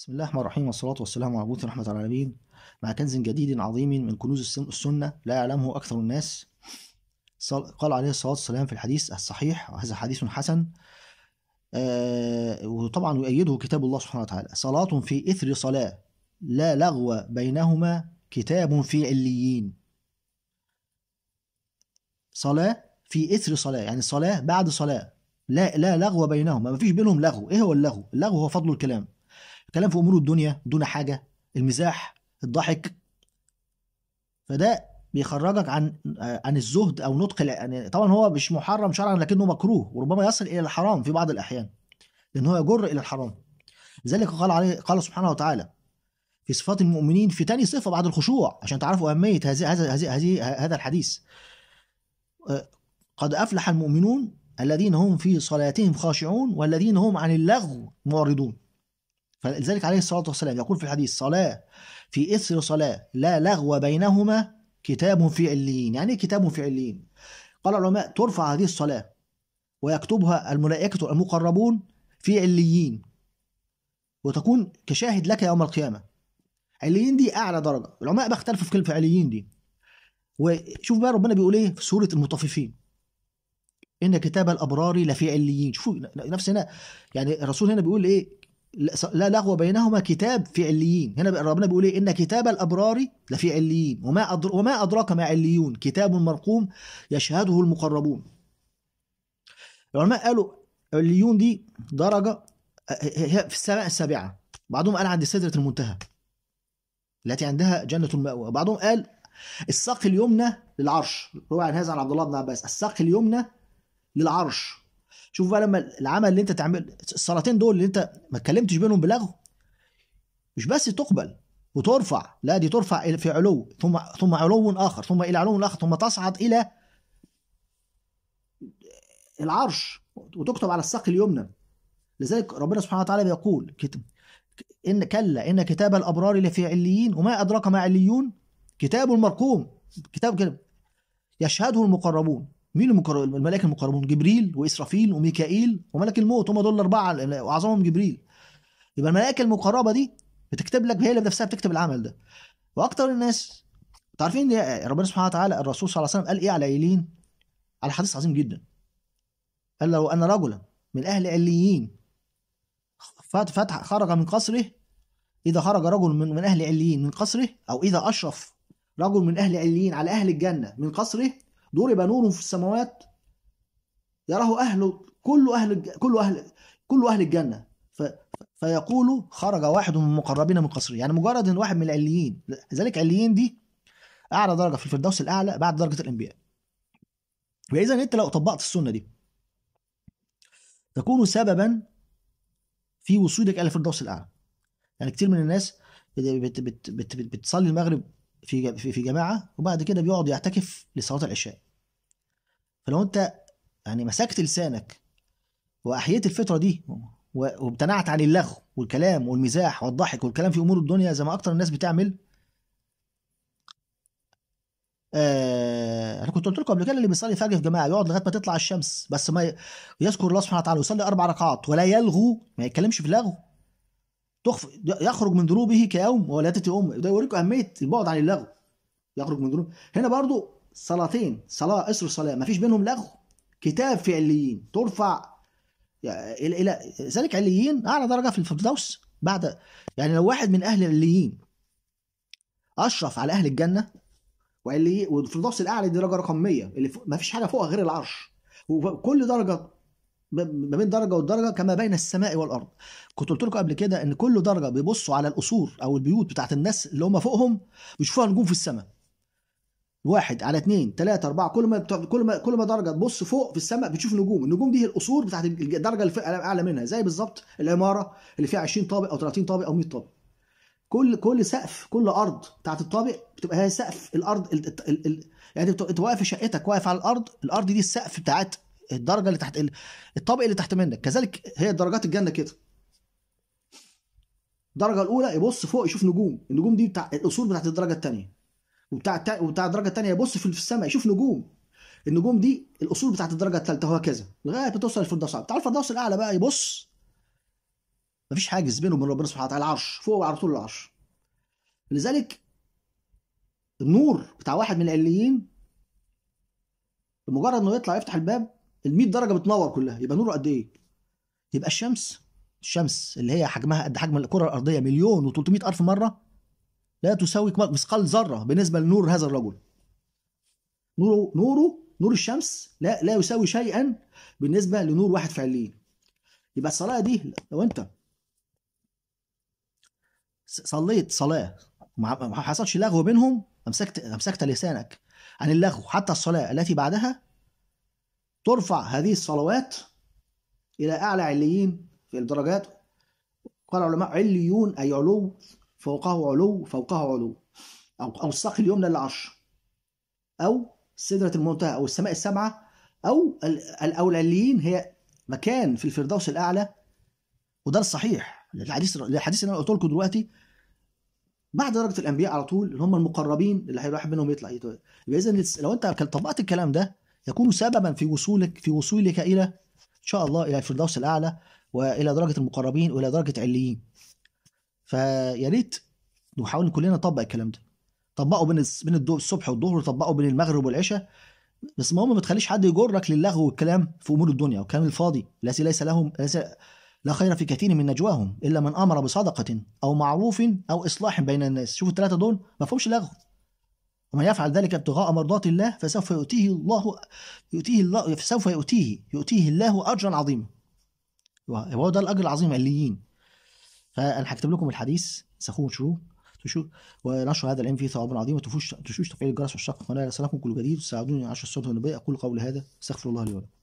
بسم الله الرحمن الرحيم والصلاة والسلام على مبعوث رحمة العالمين مع كنز جديد عظيم من كنوز السنة لا يعلمه أكثر الناس قال عليه الصلاة والسلام في الحديث الصحيح وهذا حديث حسن آه وطبعا يؤيده كتاب الله سبحانه وتعالى صلاة في إثر صلاة لا لغو بينهما كتاب في عليين صلاة في إثر صلاة يعني صلاة بعد صلاة لا لا لغو بينهما ما فيش بينهم لغو إيه هو اللغو؟ اللغو هو فضل الكلام كلام في امور الدنيا دون حاجه المزاح الضحك فده بيخرجك عن عن الزهد او نطق يعني طبعا هو مش محرم شرعا لكنه مكروه وربما يصل الى الحرام في بعض الاحيان لان هو يجر الى الحرام لذلك قال عليه قال سبحانه وتعالى في صفات المؤمنين في تاني صفه بعد الخشوع عشان تعرفوا اهميه هذه هذه هذه هذا الحديث آه، قد افلح المؤمنون الذين هم في صلاتهم خاشعون والذين هم عن اللغو معرضون فلذلك عليه الصلاة والسلام يقول في الحديث صلاة في إثر صلاة لا لغو بينهما كتاب في عليين يعني إيه كتاب في عليين قال العلماء ترفع هذه الصلاة ويكتبها الملائكة المقربون في عليين وتكون كشاهد لك يوم القيامة عليين دي أعلى درجة العلماء بقى اختلفوا في كلمة عليين دي وشوف بقى ربنا بيقول إيه في سورة المطففين إن كتاب الأبرار لفي عليين شوفوا نفس هنا يعني الرسول هنا بيقول إيه لا لغو بينهما كتاب في عليين هنا ربنا بيقول ايه ان كتاب الابرار لفي عليين وما أدر وما ادراك ما عليون كتاب مرقوم يشهده المقربون العلماء قالوا عليون دي درجه هي في السماء السابعه بعضهم قال عند سدره المنتهى التي عندها جنه الماوى بعضهم قال الساق اليمنى للعرش روى عن هذا عن عبد الله بن عباس الساق اليمنى للعرش شوف بقى لما العمل اللي انت تعمل الصلاتين دول اللي انت ما اتكلمتش بينهم بلغو مش بس تقبل وترفع لا دي ترفع في علو ثم ثم علو اخر ثم الى علو اخر ثم تصعد الى العرش وتكتب على الساق اليمنى لذلك ربنا سبحانه وتعالى بيقول كتب ان كلا ان كتاب الابرار لفي عليين وما ادراك ما عليون كتاب مرقوم كتاب كده يشهده المقربون مين المقرب الملائكه المقربون جبريل واسرافيل وميكائيل وملك الموت هم دول الاربعه واعظمهم جبريل يبقى الملائكه المقربه دي بتكتب لك هي اللي بنفسها بتكتب العمل ده واكتر الناس عارفين ربنا سبحانه وتعالى الرسول صلى الله عليه وسلم قال ايه على عيلين على حديث عظيم جدا قال لو ان رجلا من اهل عليين فتح خرج من قصره اذا خرج رجل من, من اهل عليين من قصره او اذا اشرف رجل من اهل عليين على اهل الجنه من قصره ضرب نور في السماوات يراه أهل كل أهل كل أهل كل أهل الجنة ف... فيقول خرج واحد من المقربين من قصره يعني مجرد ان واحد من العليين لذلك العليين دي اعلى درجه في الفردوس الاعلى بعد درجه الانبياء فاذا انت لو طبقت السنه دي تكون سببا في وصولك الى الفردوس الاعلى يعني كتير من الناس بت بت بت بت بتصلي المغرب في في جماعه وبعد كده بيقعد يعتكف لصلاه العشاء فلو انت يعني مسكت لسانك واحييت الفتره دي وامتنعت عن اللغو والكلام والمزاح والضحك والكلام في امور الدنيا زي ما اكتر الناس بتعمل آه انا كنت قلت لكم قبل كده اللي بيصلي الفجر في جماعه يقعد لغايه ما تطلع الشمس بس ما يذكر الله سبحانه وتعالى ويصلي اربع ركعات ولا يلغو ما يتكلمش في لغو تخف يخرج من ذنوبه كيوم ولادته أمه ده يوريكم أهمية البعد عن اللغو يخرج من ذنوبه هنا برضو صلاتين صلاة إسر صلاة فيش بينهم لغو كتاب في عليين ترفع إلى إلى ذلك عليين أعلى درجة في الفردوس بعد يعني لو واحد من أهل العليين أشرف على أهل الجنة وعليين والفردوس الأعلى دي درجة رقم 100 اللي فيش حاجة فوقها غير العرش وكل درجة ما بين درجه والدرجه كما بين السماء والارض كنت قلت لكم قبل كده ان كل درجه بيبصوا على القصور او البيوت بتاعه الناس اللي هم فوقهم بيشوفوها نجوم في السماء واحد على اثنين ثلاثة أربعة كل ما كل ما كل ما درجة تبص فوق في السماء بتشوف نجوم، النجوم دي هي القصور بتاعت الدرجة اللي أعلى منها زي بالظبط العمارة اللي فيها 20 طابق أو 30 طابق أو 100 طابق. كل كل سقف كل أرض بتاعت الطابق بتبقى هي سقف الأرض ال... ال... ال... يعني أنت واقف في شقتك واقف على الأرض، الأرض دي السقف بتاعت الدرجه اللي تحت الطبق اللي تحت منك كذلك هي درجات الجنه كده الدرجه الاولى يبص فوق يشوف نجوم النجوم دي بتاع الاصول بتاعت الدرجه الثانيه وبتاع وبتاع الدرجه الثانيه يبص في السماء يشوف نجوم النجوم دي الاصول بتاعت الدرجه الثالثه وهكذا لغايه ما توصل للفردوس بتاع الفردوس الاعلى بقى يبص مفيش حاجز بينه وبين ربنا سبحانه وتعالى العرش فوق على طول العرش لذلك النور بتاع واحد من الاليين بمجرد انه يطلع يفتح الباب ال 100 درجه بتنور كلها يبقى نوره قد ايه؟ يبقى الشمس الشمس اللي هي حجمها قد حجم الكره الارضيه مليون و300 الف مره لا تساوي مثقال ذره بالنسبه لنور هذا الرجل نوره نوره نور الشمس لا لا يساوي شيئا بالنسبه لنور واحد في يبقى الصلاه دي لو انت صليت صلاه ما حصلش لغو بينهم امسكت امسكت لسانك عن اللغو حتى الصلاه التي بعدها ترفع هذه الصلوات إلى أعلى عليين في الدرجات قال العلماء عليون أي علو فوقه علو فوقه علو أو أو الساق اليمنى للعرش أو سدرة المنتهى أو السماء السبعة أو الأولاليين هي مكان في الفردوس الأعلى وده الصحيح الحديث الحديث اللي أنا قلت لكم دلوقتي بعد درجة الأنبياء على طول اللي هم المقربين اللي هيروح منهم يطلع يبقى إذا لو أنت طبقت الكلام ده يكون سببا في وصولك في وصولك الى ان شاء الله الى الفردوس الاعلى والى درجه المقربين والى درجه عليين فيا ريت نحاول كلنا نطبق الكلام ده طبقه بين بين الصبح والظهر وطبقه بين المغرب والعشاء بس المهم ما تخليش حد يجرك للغو والكلام في امور الدنيا والكلام الفاضي الذي ليس لهم ليس لا خير في كثير من نجواهم الا من امر بصدقه او معروف او اصلاح بين الناس شوفوا الثلاثه دول ما فيهمش لغو ومن يفعل ذلك ابتغاء مرضات الله فسوف يؤتيه الله يؤتيه الله فسوف يؤتيه يؤتيه الله اجرا عظيما وهو ده الاجر العظيم الليين فانا هكتب لكم الحديث سخون شروع تشو ونشر هذا العلم فيه ثواب عظيم وتفوش تشوش تفعيل الجرس والشق قناه لسلامكم كل جديد وساعدوني على نشر الصوت والنبي اقول قولي هذا استغفر الله لي ولكم